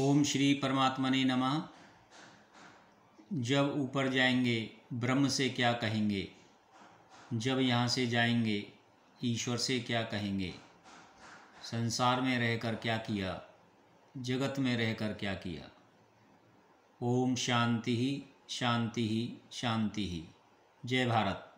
ओम श्री परमात्मा ने नमः जब ऊपर जाएंगे ब्रह्म से क्या कहेंगे जब यहाँ से जाएंगे ईश्वर से क्या कहेंगे संसार में रहकर क्या किया जगत में रहकर क्या किया ओम शांति ही शांति ही शांति ही जय भारत